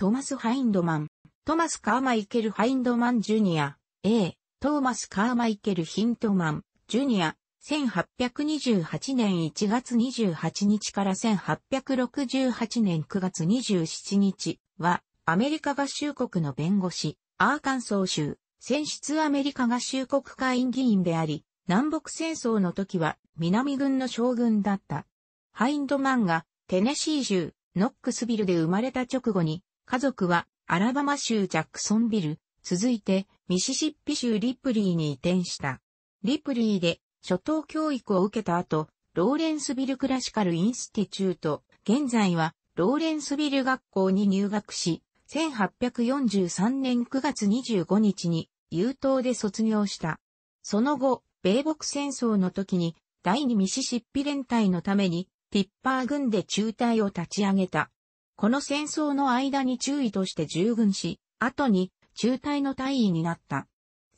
トマス・ハインドマン、トマス・カーマイケル・ハインドマン・ジュニア、A、トーマス・カーマイケル・ヒントマン、ジュニア、1828年1月28日から1868年9月27日は、アメリカ合衆国の弁護士、アーカンソー州、選出アメリカ合衆国会議員であり、南北戦争の時は南軍の将軍だった。ハインドマンがテネシー州ノックスビルで生まれた直後に家族はアラバマ州ジャックソンビル、続いてミシシッピ州リプリーに移転した。リプリーで初等教育を受けた後、ローレンスビルクラシカルインスティチュート、現在はローレンスビル学校に入学し、1843年9月25日に優等で卒業した。その後、米国戦争の時に第二ミシシッピ連隊のためにティッパー軍で中隊を立ち上げた。この戦争の間に中尉として従軍し、後に中隊の大尉になった。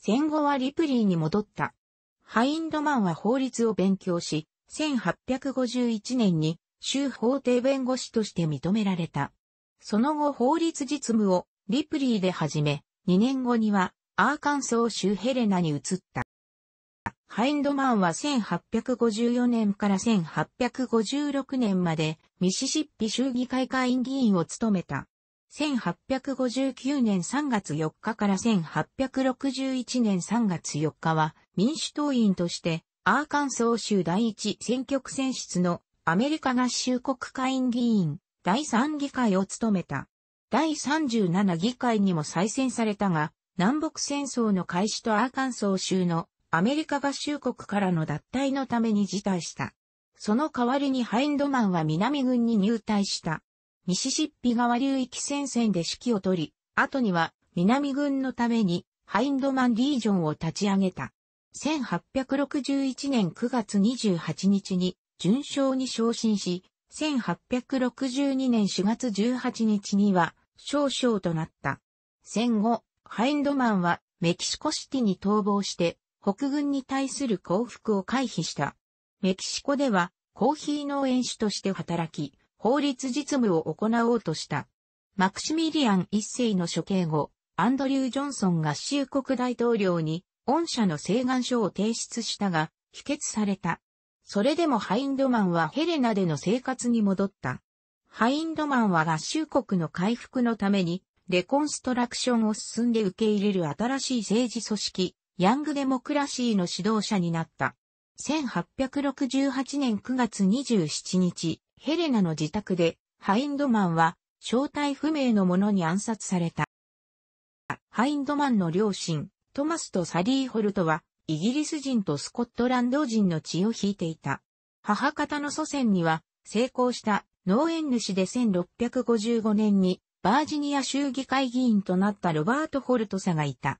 戦後はリプリーに戻った。ハインドマンは法律を勉強し、1851年に州法廷弁護士として認められた。その後法律実務をリプリーで始め、2年後にはアーカンソー州ヘレナに移った。ハインドマンは1854年から1856年までミシシッピ州議会会員議員を務めた。1859年3月4日から1861年3月4日は民主党員としてアーカンソー州第一選挙区選出のアメリカ合衆国会員議員第3議会を務めた。第37議会にも再選されたが、南北戦争の開始とアーカンソー州のアメリカ合衆国からの脱退のために辞退した。その代わりにハインドマンは南軍に入隊した。ミシシッピ川流域戦線で指揮を取り、後には南軍のためにハインドマンリージョンを立ち上げた。1861年9月28日に順将に昇進し、1862年4月18日には少将となった。戦後、ハインドマンはメキシコシティに逃亡して北軍に対する降伏を回避した。メキシコでは、コーヒー農園主として働き、法律実務を行おうとした。マクシミリアン一世の処刑後、アンドリュー・ジョンソンが州国大統領に、御社の請願書を提出したが、否決された。それでもハインドマンはヘレナでの生活に戻った。ハインドマンは合衆国の回復のために、レコンストラクションを進んで受け入れる新しい政治組織、ヤングデモクラシーの指導者になった。1868年9月27日、ヘレナの自宅で、ハインドマンは、正体不明の者に暗殺された。ハインドマンの両親、トマスとサリー・ホルトは、イギリス人とスコットランド人の血を引いていた。母方の祖先には、成功した農園主で1655年に、バージニア州議会議員となったロバート・ホルトサがいた。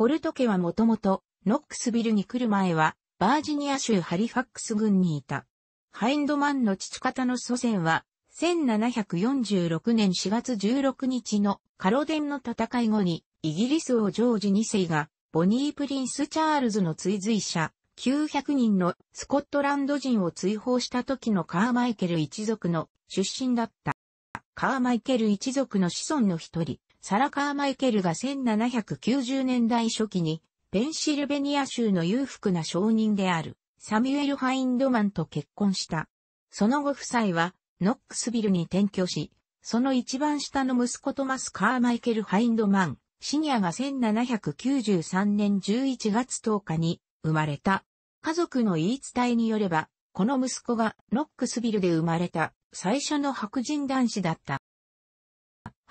ホルト家はもともと、ノックスビルに来る前は、バージニア州ハリファックス郡にいた。ハインドマンの父方の祖先は、1746年4月16日のカロデンの戦い後に、イギリス王ジョージ2世が、ボニー・プリンス・チャールズの追随者、900人のスコットランド人を追放した時のカーマイケル一族の出身だった。カーマイケル一族の子孫の一人、サラ・カーマイケルが1790年代初期に、ペンシルベニア州の裕福な商人である、サミュエル・ハインドマンと結婚した。その後夫妻は、ノックスビルに転居し、その一番下の息子トマス・カーマイケル・ハインドマン、シニアが1793年11月10日に生まれた。家族の言い伝えによれば、この息子がノックスビルで生まれた最初の白人男子だった。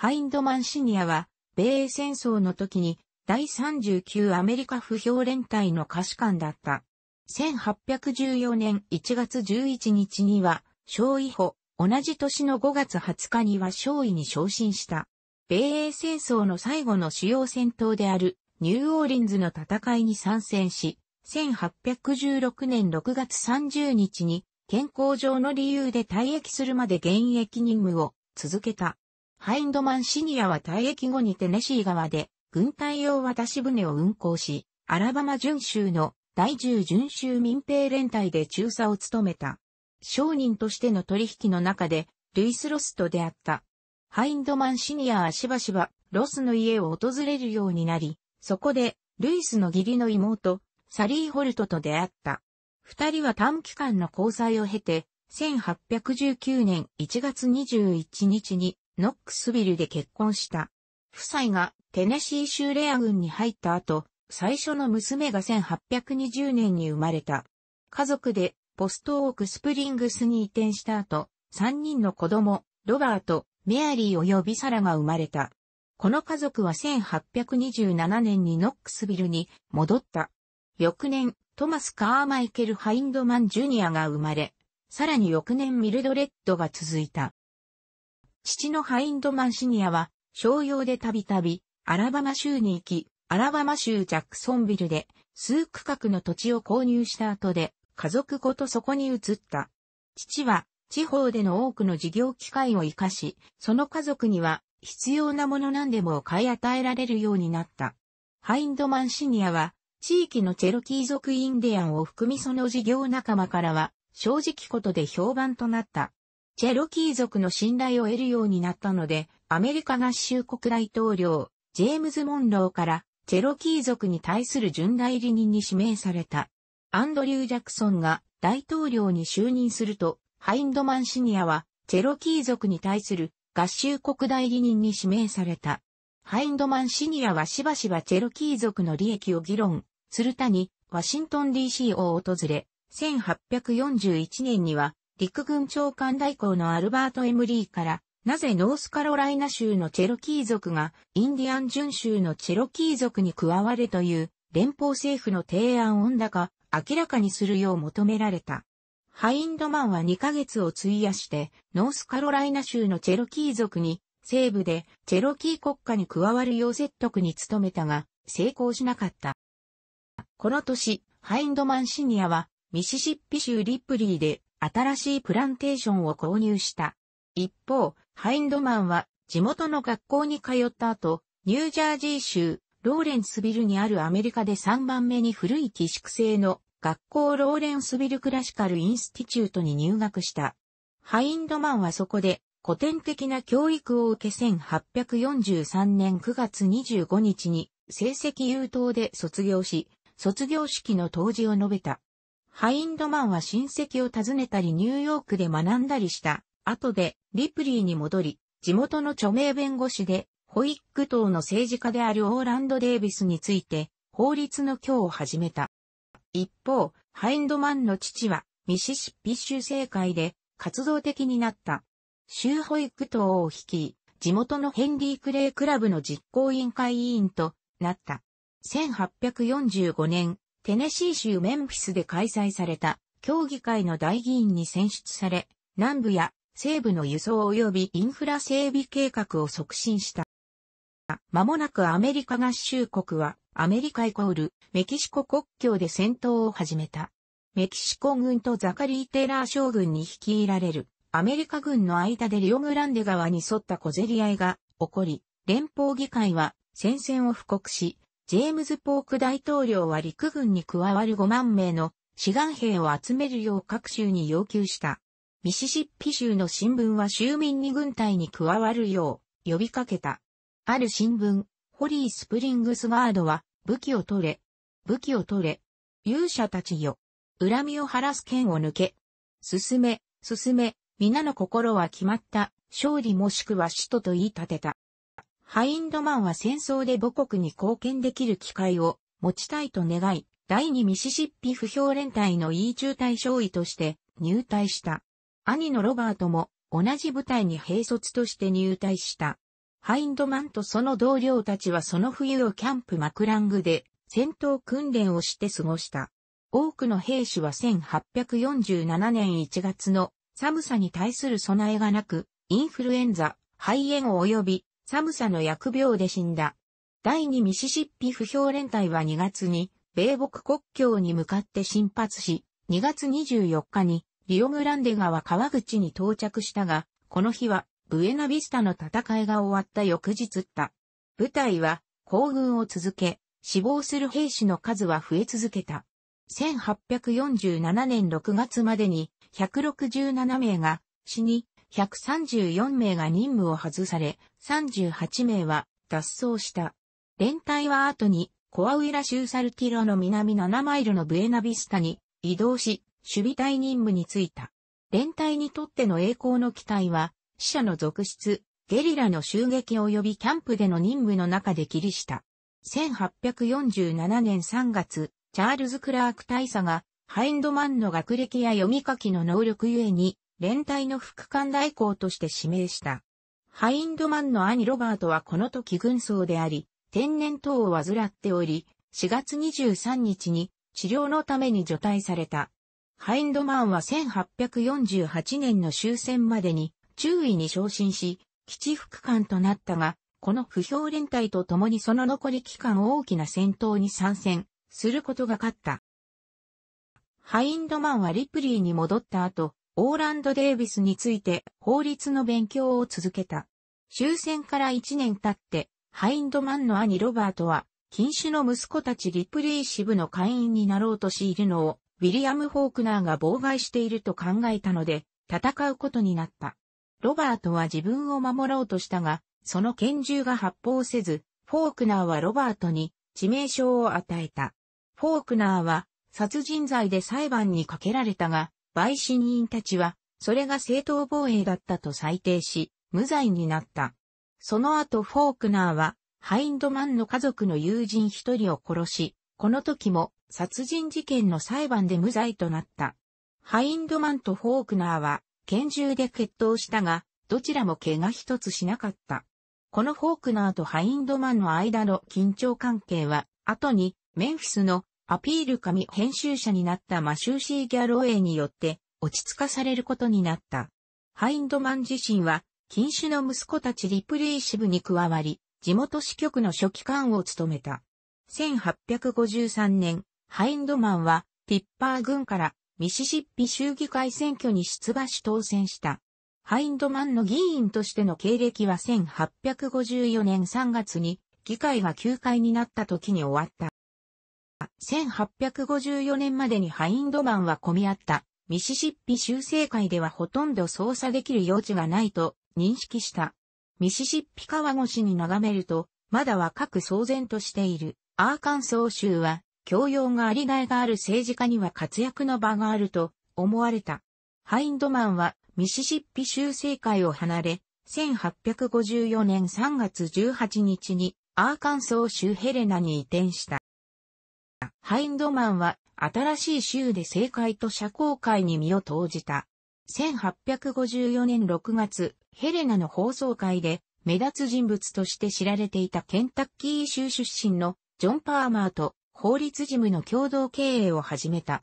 ハインドマンシニアは、米英戦争の時に、第39アメリカ不評連隊の歌手官だった。1814年1月11日には、小尉補、同じ年の5月20日には小尉に昇進した。米英戦争の最後の主要戦闘であるニューオーリンズの戦いに参戦し、1816年6月30日に健康上の理由で退役するまで現役任務を続けた。ハインドマンシニアは退役後にテネシー川で軍隊用渡し船を運航し、アラバマ巡州の第10巡州民兵連隊で中佐を務めた。商人としての取引の中で、ルイス・ロスと出会った。ハインドマンシニアはしばしば、ロスの家を訪れるようになり、そこで、ルイスの義理の妹、サリー・ホルトと出会った。二人は短期間の交際を経て、1819年1月21日にノックスビルで結婚した。夫妻がテネシー州レア軍に入った後、最初の娘が1820年に生まれた。家族でポストオークスプリングスに移転した後、3人の子供、ロバート、メアリー及びサラが生まれた。この家族は1827年にノックスビルに戻った。翌年、トマス・カーマイケル・ハインドマン・ジュニアが生まれ、さらに翌年ミルドレッドが続いた。父のハインドマンシニアは、商用でたびたび、アラバマ州に行き、アラバマ州ジャックソンビルで、数区画の土地を購入した後で、家族ごとそこに移った。父は、地方での多くの事業機会を活かし、その家族には、必要なもの何でも買い与えられるようになった。ハインドマンシニアは、地域のチェロキー族インディアンを含みその事業仲間からは、正直ことで評判となった。チェロキー族の信頼を得るようになったので、アメリカ合衆国大統領、ジェームズ・モンローから、チェロキー族に対する準代理人に指名された。アンドリュー・ジャクソンが大統領に就任すると、ハインドマンシニアは、チェロキー族に対する合衆国代理人に指名された。ハインドマンシニアはしばしばチェロキー族の利益を議論、するたに、ワシントン DC を訪れ、1841年には、陸軍長官代行のアルバート・エムリーから、なぜノースカロライナ州のチェロキー族がインディアン準州のチェロキー族に加わるという連邦政府の提案をんだか明らかにするよう求められた。ハインドマンは2ヶ月を費やしてノースカロライナ州のチェロキー族に西部でチェロキー国家に加わるよう説得に努めたが成功しなかった。この年、ハインドマンシニアはミシシッピ州リップリーで新しいプランテーションを購入した。一方、ハインドマンは地元の学校に通った後、ニュージャージー州ローレンスビルにあるアメリカで3番目に古い寄宿制の学校ローレンスビルクラシカルインスティチュートに入学した。ハインドマンはそこで古典的な教育を受け1843年9月25日に成績優等で卒業し、卒業式の当時を述べた。ハインドマンは親戚を訪ねたりニューヨークで学んだりした。後で、リプリーに戻り、地元の著名弁護士で、ホイック党の政治家であるオーランド・デイビスについて、法律の教を始めた。一方、ハインドマンの父は、ミシシッピ州政界で活動的になった。州保育党を率い、地元のヘンリー・クレイ・クラブの実行委員会委員となった。1845年、テネシー州メンフィスで開催された協議会の大議員に選出され、南部や西部の輸送及びインフラ整備計画を促進した。間もなくアメリカ合衆国はアメリカイコールメキシコ国境で戦闘を始めた。メキシコ軍とザカリー・テイラー将軍に率いられるアメリカ軍の間でリオグランデ川に沿った小競り合いが起こり、連邦議会は戦線を布告し、ジェームズ・ポーク大統領は陸軍に加わる5万名の志願兵を集めるよう各州に要求した。ミシシッピ州の新聞は州民に軍隊に加わるよう呼びかけた。ある新聞、ホリー・スプリングスガードは、武器を取れ、武器を取れ、勇者たちよ、恨みを晴らす剣を抜け、進め、進め、皆の心は決まった、勝利もしくは死とと言い立てた。ハインドマンは戦争で母国に貢献できる機会を持ちたいと願い、第2ミシシッピ不評連隊の E 中隊将尉として入隊した。兄のロバートも同じ部隊に兵卒として入隊した。ハインドマンとその同僚たちはその冬をキャンプマクラングで戦闘訓練をして過ごした。多くの兵士は1847年1月の寒さに対する備えがなく、インフルエンザ、肺炎及び寒さの疫病で死んだ。第2ミシシッピ不評連隊は2月に、米北国境に向かって進発し、2月24日に、リオグランデ川川口に到着したが、この日は、ブエナビスタの戦いが終わった翌日った。部隊は、行軍を続け、死亡する兵士の数は増え続けた。1847年6月までに167名が死に、134名が任務を外され、38名は脱走した。連隊は後にコアウイラ州サルティロの南7マイルのブエナビスタに移動し、守備隊任務に就いた。連隊にとっての栄光の機体は、死者の続出、ゲリラの襲撃及びキャンプでの任務の中で切りした。1847年3月、チャールズ・クラーク大佐が、ハインドマンの学歴や読み書きの能力ゆえに、連隊の副艦代行として指名した。ハインドマンの兄ロバートはこの時軍曹であり、天然痘を患っており、4月23日に治療のために除隊された。ハインドマンは1848年の終戦までに中尉に昇進し、基地副官となったが、この不評連隊と共にその残り期間大きな戦闘に参戦することが勝った。ハインドマンはリプリーに戻った後、オーランド・デイビスについて法律の勉強を続けた。終戦から1年経って、ハインドマンの兄ロバートは、禁酒の息子たちリプリー支部の会員になろうとしているのを、ウィリアム・フォークナーが妨害していると考えたので、戦うことになった。ロバートは自分を守ろうとしたが、その拳銃が発砲せず、フォークナーはロバートに致命傷を与えた。フォークナーは殺人罪で裁判にかけられたが、陪審員たちは、それが正当防衛だったと裁定し、無罪になった。その後フォークナーは、ハインドマンの家族の友人一人を殺し、この時も殺人事件の裁判で無罪となった。ハインドマンとフォークナーは拳銃で決闘したが、どちらも怪我一つしなかった。このフォークナーとハインドマンの間の緊張関係は、後にメンフィスのアピール紙編集者になったマシューシー・ギャロウェイによって落ち着かされることになった。ハインドマン自身は、禁酒の息子たちリプリーシブに加わり、地元支局の書記官を務めた。1853年、ハインドマンは、ティッパー軍からミシシッピ州議会選挙に出馬し当選した。ハインドマンの議員としての経歴は1854年3月に議会が休会になった時に終わった。1854年までにハインドマンは混み合ったミシシッピ州政会ではほとんど操作できる余地がないと認識した。ミシシッピ川越しに眺めると、まだ若く騒然としているアーカンソー州は教養がありがいがある政治家には活躍の場があると思われた。ハインドマンはミシシッピ州政会を離れ、1854年3月18日にアーカンソー州ヘレナに移転した。ハインドマンは新しい州で政界と社交界に身を投じた。1854年6月、ヘレナの放送会で目立つ人物として知られていたケンタッキー州出身のジョン・パーマーと法律事務の共同経営を始めた。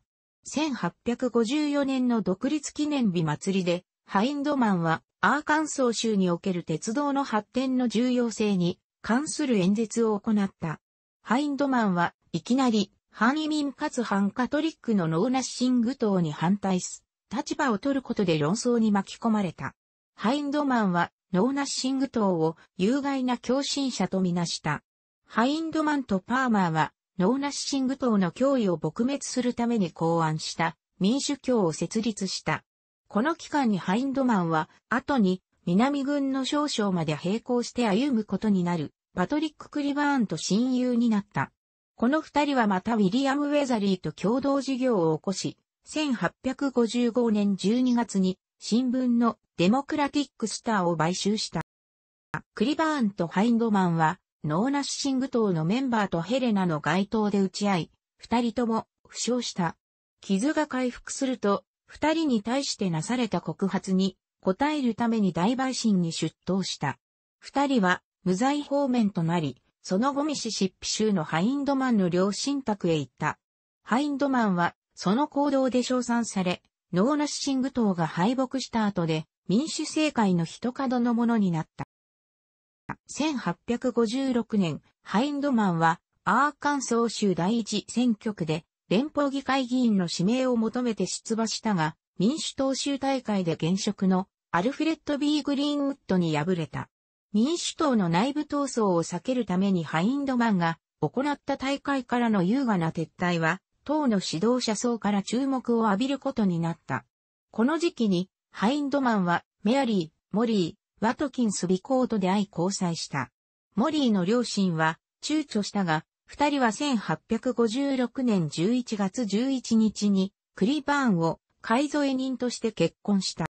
1854年の独立記念日祭りで、ハインドマンはアーカンソー州における鉄道の発展の重要性に関する演説を行った。ハインドマンはいきなり反移民かつ反カトリックのノーナッシング党に反対す、立場を取ることで論争に巻き込まれた。ハインドマンは、ノーナッシング党を有害な共振者とみなした。ハインドマンとパーマーは、ノーナッシング党の脅威を撲滅するために考案した民主教を設立した。この期間にハインドマンは、後に南軍の少将まで並行して歩むことになる、パトリック・クリバーンと親友になった。この二人はまたウィリアム・ウェザリーと共同事業を起こし、1855年12月に新聞のデモクラティック・スターを買収した。クリバーンとハインドマンは、ノーナッシング党のメンバーとヘレナの街頭で打ち合い、二人とも負傷した。傷が回復すると、二人に対してなされた告発に答えるために大陪審に出頭した。二人は無罪方面となり、その後ミシシッピ州のハインドマンの両親宅へ行った。ハインドマンは、その行動で称賛され、ノーナッシング党が敗北した後で、民主政界の一角のものになった。1856年、ハインドマンは、アーカンソー州第一選挙区で、連邦議会議員の指名を求めて出馬したが、民主党州大会で現職のアルフレッド・ B・ グリーンウッドに敗れた。民主党の内部闘争を避けるためにハインドマンが行った大会からの優雅な撤退は、党の指導者層から注目を浴びることになった。この時期に、ハインドマンは、メアリー、モリー、ワトキンス・ビコートで愛交際した。モリーの両親は、躊躇したが、二人は1856年11月11日に、クリバーンを、海添人として結婚した。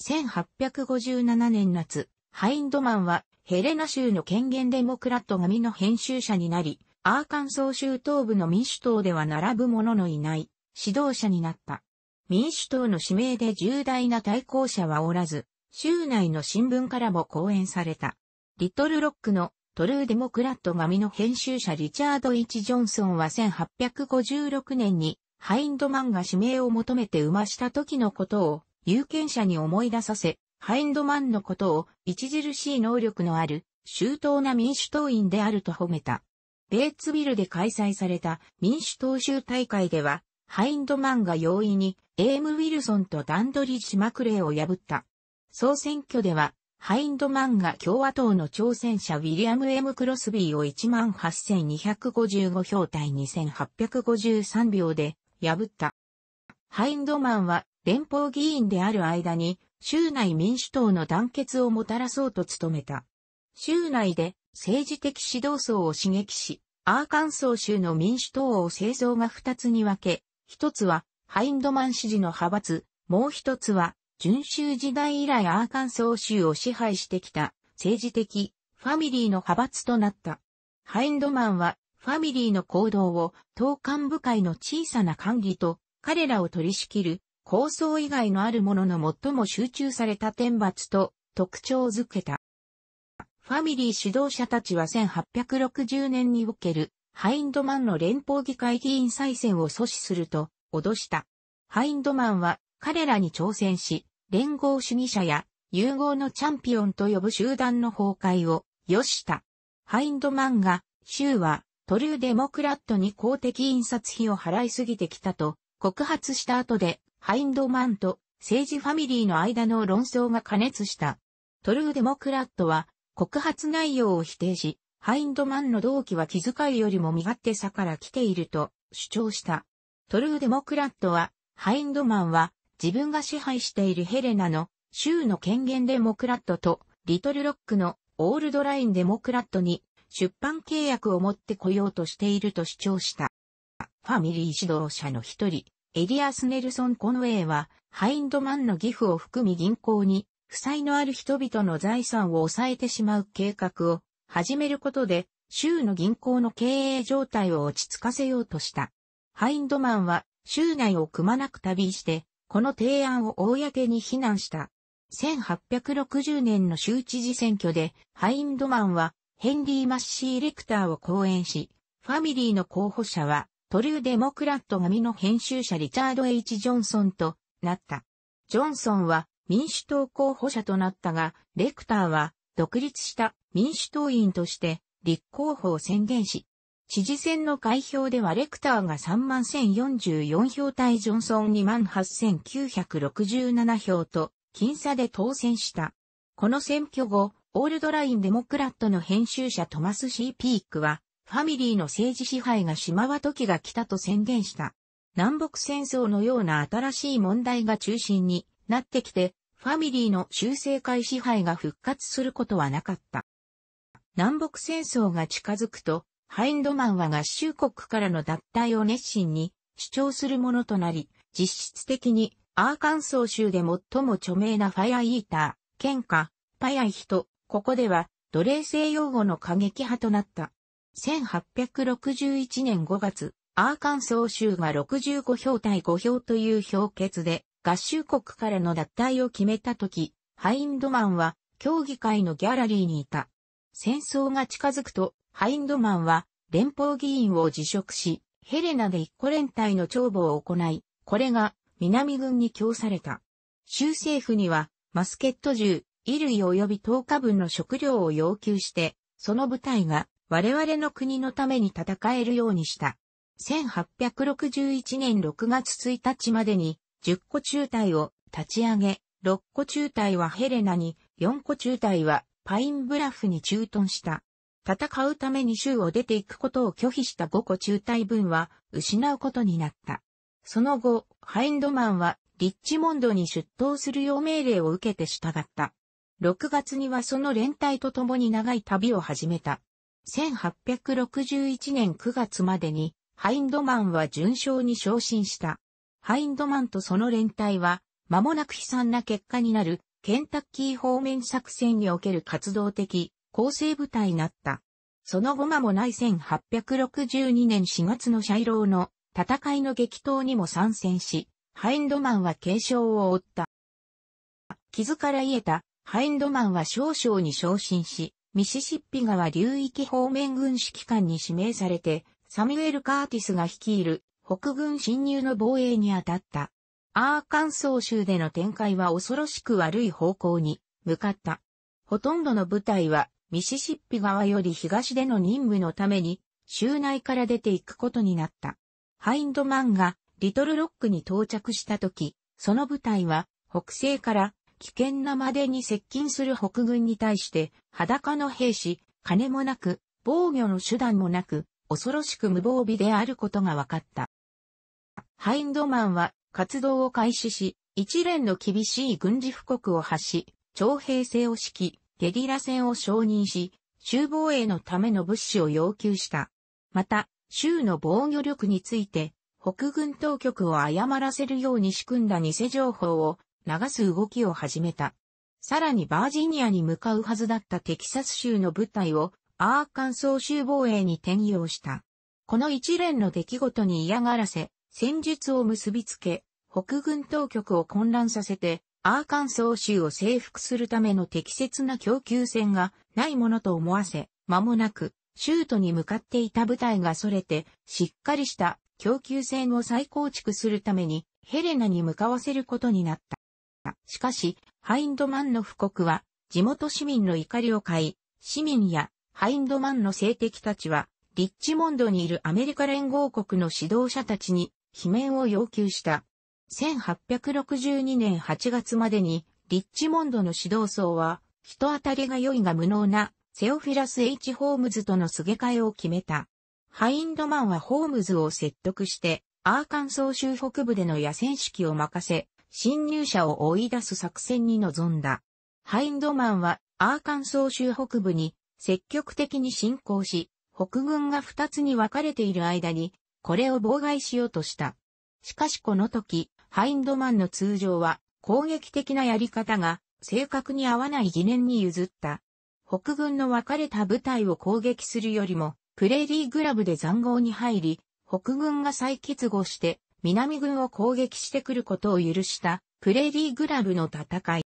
1857年夏、ハインドマンはヘレナ州の権限デモクラット紙の編集者になり、アーカンソー州東部の民主党では並ぶ者のいない指導者になった。民主党の指名で重大な対抗者はおらず、州内の新聞からも講演された。リトルロックのトルーデモクラット紙の編集者リチャード・イチ・ジョンソンは1856年にハインドマンが指名を求めて生ました時のことを有権者に思い出させ、ハインドマンのことを著しい能力のある周到な民主党員であると褒めた。ベーツビルで開催された民主党州大会では、ハインドマンが容易にエーム・ウィルソンとダンドリッジ・マクレーを破った。総選挙では、ハインドマンが共和党の挑戦者ウィリアム・エム・クロスビーを18,255票対2,853票で破った。ハインドマンは連邦議員である間に州内民主党の団結をもたらそうと努めた。州内で政治的指導層を刺激し、アーカンソー州の民主党を製造が二つに分け、一つはハインドマン支持の派閥、もう一つは、準州時代以来アーカンソー州を支配してきた政治的ファミリーの派閥となった。ハインドマンはファミリーの行動を党幹部会の小さな管理と彼らを取り仕切る構想以外のあるものの最も集中された天罰と特徴づけた。ファミリー指導者たちは1860年におけるハインドマンの連邦議会議員再選を阻止すると脅した。ハインドマンは彼らに挑戦し、連合主義者や融合のチャンピオンと呼ぶ集団の崩壊を良した。ハインドマンが州はトルーデモクラットに公的印刷費を払いすぎてきたと告発した後でハインドマンと政治ファミリーの間の論争が加熱した。トルーデモクラットは告発内容を否定し、ハインドマンの動機は気遣いよりも身勝手さから来ていると主張した。トルーデモクラットは、ハインドマンは自分が支配しているヘレナの州の権限デモクラットとリトルロックのオールドラインデモクラットに出版契約を持ってこようとしていると主張した。ファミリー指導者の一人、エリアス・ネルソン・コノウェイは、ハインドマンの義父を含み銀行に、負債のある人々の財産を抑えてしまう計画を始めることで、州の銀行の経営状態を落ち着かせようとした。ハインドマンは州内をくまなく旅して、この提案を公に非難した。1860年の州知事選挙で、ハインドマンはヘンリー・マッシー・レクターを講演し、ファミリーの候補者はトューデモクラット紙の編集者リチャード・ H・ ジョンソンとなった。ジョンソンは民主党候補者となったが、レクターは独立した民主党員として立候補を宣言し、知事選の開票ではレクターが31,044票対ジョンソン28,967票と、僅差で当選した。この選挙後、オールドラインデモクラットの編集者トマス・シー・ピークは、ファミリーの政治支配が島は時が来たと宣言した。南北戦争のような新しい問題が中心になってきて、ファミリーの修正会支配が復活することはなかった。南北戦争が近づくと、ハインドマンは合衆国からの脱退を熱心に主張するものとなり、実質的にアーカンソー州で最も著名なファイアイーター、喧嘩、パヤヒト、ここでは奴隷制用語の過激派となった。1861年5月、アーカンソー州が65票対5票という評決で、合衆国からの脱退を決めた時、ハインドマンは、競技会のギャラリーにいた。戦争が近づくと、ハインドマンは、連邦議員を辞職し、ヘレナで一個連隊の帳簿を行い、これが南軍に供された。州政府には、マスケット銃、衣類及び10日分の食料を要求して、その部隊が我々の国のために戦えるようにした。1861年6月1日までに10個中隊を立ち上げ、6個中隊はヘレナに、4個中隊はパインブラフに駐屯した。戦うために州を出ていくことを拒否した5個中隊分は失うことになった。その後、ハインドマンはリッチモンドに出頭するよう命令を受けて従った。6月にはその連隊と共に長い旅を始めた。1861年9月までに、ハインドマンは順将に昇進した。ハインドマンとその連帯は、間もなく悲惨な結果になる、ケンタッキー方面作戦における活動的、構成部隊になった。その後間もない1862年4月のシャイローの戦いの激闘にも参戦し、ハインドマンは軽傷を負った。傷から癒えたハインドマンは少将に昇進し、ミシシッピ川流域方面軍指揮官に指名されて、サミュエル・カーティスが率いる北軍侵入の防衛に当たった。アーカンソー州での展開は恐ろしく悪い方向に向かった。ほとんどの部隊はミシシッピ川より東での任務のために州内から出ていくことになった。ハインドマンがリトルロックに到着した時、その部隊は北西から危険なまでに接近する北軍に対して、裸の兵士、金もなく、防御の手段もなく、恐ろしく無防備であることが分かった。ハインドマンは活動を開始し、一連の厳しい軍事布告を発し、徴兵制を敷き、ゲリラ戦を承認し、州防衛のための物資を要求した。また、州の防御力について、北軍当局を誤らせるように仕組んだ偽情報を流す動きを始めた。さらにバージニアに向かうはずだったテキサス州の部隊をアーカンソー州防衛に転用した。この一連の出来事に嫌がらせ、戦術を結びつけ、北軍当局を混乱させて、アーカンソー州を征服するための適切な供給線がないものと思わせ、間もなく、州都に向かっていた部隊がそれて、しっかりした供給線を再構築するために、ヘレナに向かわせることになった。しかし、ハインドマンの布告は、地元市民の怒りを買い、市民やハインドマンの政敵たちは、リッチモンドにいるアメリカ連合国の指導者たちに、罷免を要求した。1862年8月までに、リッチモンドの指導層は、人当たりが良いが無能な、セオフィラス・ H・ ホームズとのすげ替えを決めた。ハインドマンはホームズを説得して、アーカンソー州北部での野戦式を任せ、侵入者を追い出す作戦に臨んだ。ハインドマンはアーカンソー州北部に積極的に侵攻し、北軍が二つに分かれている間に、これを妨害しようとした。しかしこの時、ハインドマンの通常は攻撃的なやり方が正確に合わない疑念に譲った。北軍の分かれた部隊を攻撃するよりも、プレーリーグラブで残壕に入り、北軍が再結合して南軍を攻撃してくることを許したプレーリーグラブの戦い。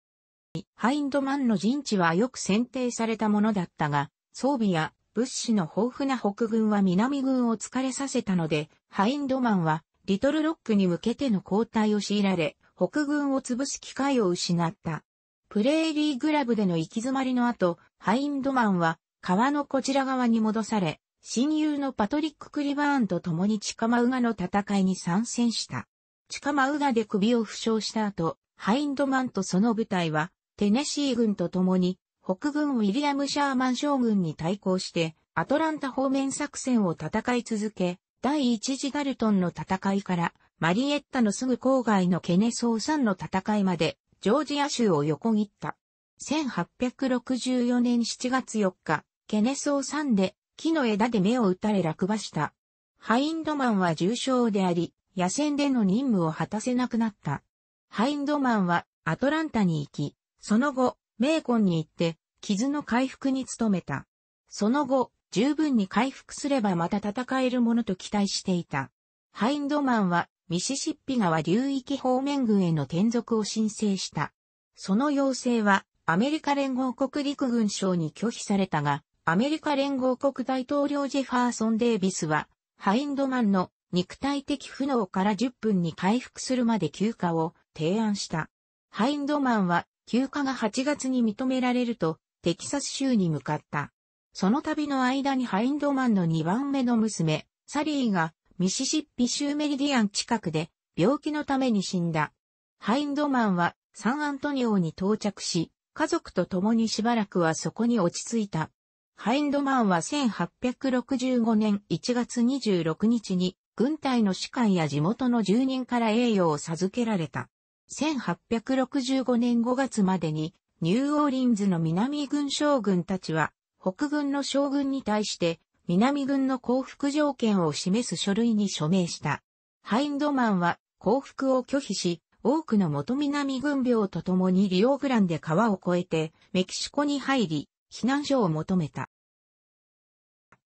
ハインドマンの陣地はよく選定されたものだったが、装備や物資の豊富な北軍は南軍を疲れさせたので、ハインドマンはリトルロックに向けての交代を強いられ、北軍を潰す機会を失った。プレーリーグラブでの行き詰まりの後、ハインドマンは川のこちら側に戻され、親友のパトリック・クリバーンと共にチカマウガの戦いに参戦した。チカマウガで首を負傷した後、ハインドマンとその部隊は、テネシー軍と共に、北軍ウィリアム・シャーマン将軍に対抗して、アトランタ方面作戦を戦い続け、第一次ガルトンの戦いから、マリエッタのすぐ郊外のケネソー山の戦いまで、ジョージア州を横切った。1864年7月4日、ケネソー山で木の枝で目を打たれ落馬した。ハインドマンは重傷であり、野戦での任務を果たせなくなった。ハインドマンはアトランタに行き、その後、メーコンに行って、傷の回復に努めた。その後、十分に回復すればまた戦えるものと期待していた。ハインドマンは、ミシシッピ川流域方面軍への転属を申請した。その要請は、アメリカ連合国陸軍省に拒否されたが、アメリカ連合国大統領ジェファーソン・デイビスは、ハインドマンの肉体的不能から10分に回復するまで休暇を提案した。ハインドマンは休暇が8月に認められるとテキサス州に向かった。その旅の間にハインドマンの2番目の娘、サリーがミシシッピ州メリディアン近くで病気のために死んだ。ハインドマンはサンアントニオに到着し、家族と共にしばらくはそこに落ち着いた。ハインドマンは1865年1月26日に軍隊の士官や地元の住人から栄誉を授けられた。1865年5月までにニューオーリンズの南軍将軍たちは北軍の将軍に対して南軍の降伏条件を示す書類に署名した。ハインドマンは降伏を拒否し、多くの元南軍病と共にリオグランで川を越えてメキシコに入り、避難所を求めた。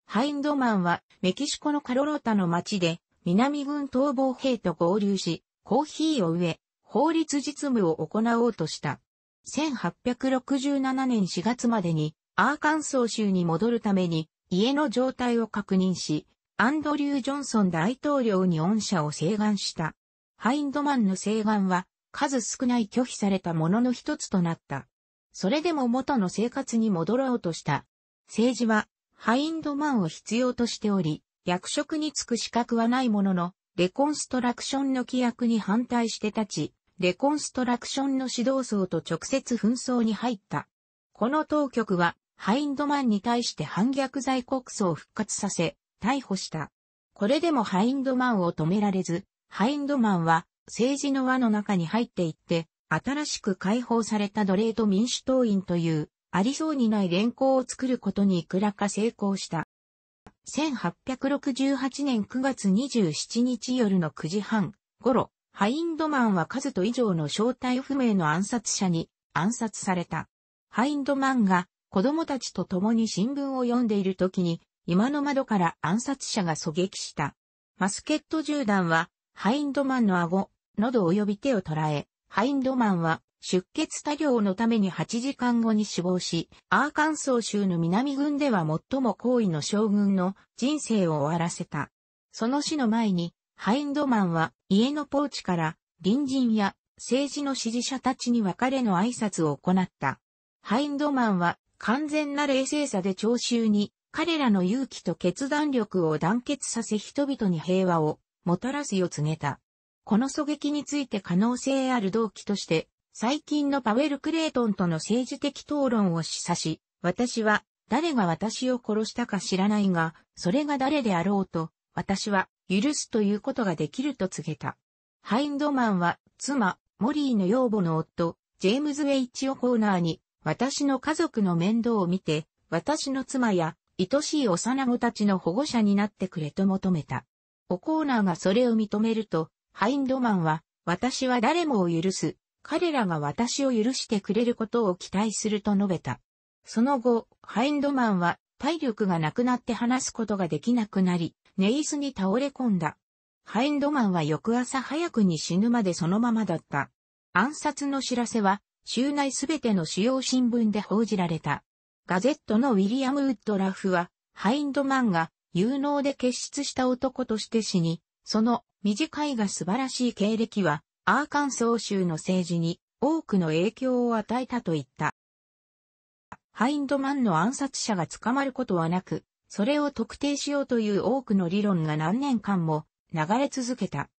ハインドマンはメキシコのカロロタの町で南軍逃亡兵と合流し、コーヒーを植え、法律実務を行おうとした。1867年4月までにアーカンソー州に戻るために家の状態を確認し、アンドリュー・ジョンソン大統領に恩赦を請願した。ハインドマンの請願は数少ない拒否されたものの一つとなった。それでも元の生活に戻ろうとした。政治は、ハインドマンを必要としており、役職に就く資格はないものの、レコンストラクションの規約に反対して立ち、レコンストラクションの指導層と直接紛争に入った。この当局は、ハインドマンに対して反逆罪告訴を復活させ、逮捕した。これでもハインドマンを止められず、ハインドマンは政治の輪の中に入っていって、新しく解放された奴隷と民主党員という、ありそうにない連行を作ることにいくらか成功した。1868年9月27日夜の9時半頃、ハインドマンは数と以上の正体不明の暗殺者に暗殺された。ハインドマンが子供たちと共に新聞を読んでいる時に、今の窓から暗殺者が狙撃した。マスケット銃弾は、ハインドマンの顎、喉及び手を捉え、ハインドマンは出血多量のために8時間後に死亡し、アーカンソー州の南軍では最も高位の将軍の人生を終わらせた。その死の前に、ハインドマンは家のポーチから隣人や政治の支持者たちに別れの挨拶を行った。ハインドマンは完全な冷静さで聴衆に彼らの勇気と決断力を団結させ人々に平和をもたらすよ告げた。この狙撃について可能性ある動機として、最近のパウエル・クレイトンとの政治的討論を示唆し、私は誰が私を殺したか知らないが、それが誰であろうと、私は許すということができると告げた。ハインドマンは、妻、モリーの養母の夫、ジェームズ・ウェイチ・オコーナーに、私の家族の面倒を見て、私の妻や、愛しい幼子たちの保護者になってくれと求めた。オコーナーがそれを認めると、ハインドマンは、私は誰もを許す。彼らが私を許してくれることを期待すると述べた。その後、ハインドマンは体力がなくなって話すことができなくなり、寝椅子に倒れ込んだ。ハインドマンは翌朝早くに死ぬまでそのままだった。暗殺の知らせは、州内すべての主要新聞で報じられた。ガゼットのウィリアム・ウッドラフは、ハインドマンが有能で結出した男として死に、その短いが素晴らしい経歴は、アーカンソー州の政治に多くの影響を与えたと言った。ハインドマンの暗殺者が捕まることはなく、それを特定しようという多くの理論が何年間も流れ続けた。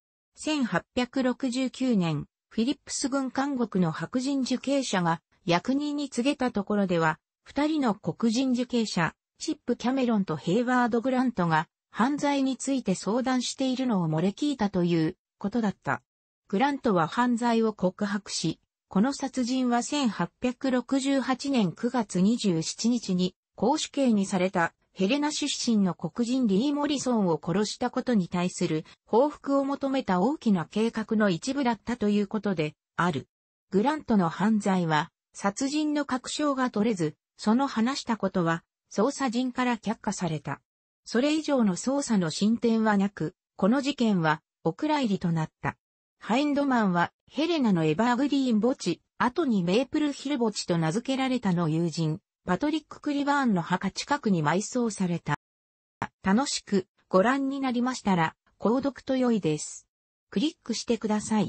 1869年、フィリップス軍監獄の白人受刑者が役人に告げたところでは、二人の黒人受刑者、チップ・キャメロンとヘイワード・グラントが犯罪について相談しているのを漏れ聞いたということだった。グラントは犯罪を告白し、この殺人は1868年9月27日に公主刑にされたヘレナ出身の黒人リー・モリソンを殺したことに対する報復を求めた大きな計画の一部だったということである。グラントの犯罪は殺人の確証が取れず、その話したことは捜査人から却下された。それ以上の捜査の進展はなく、この事件はお蔵入りとなった。ハインドマンはヘレナのエバーグリーン墓地、後にメープルヒル墓地と名付けられたの友人、パトリック・クリバーンの墓近くに埋葬された。楽しくご覧になりましたら、購読と良いです。クリックしてください。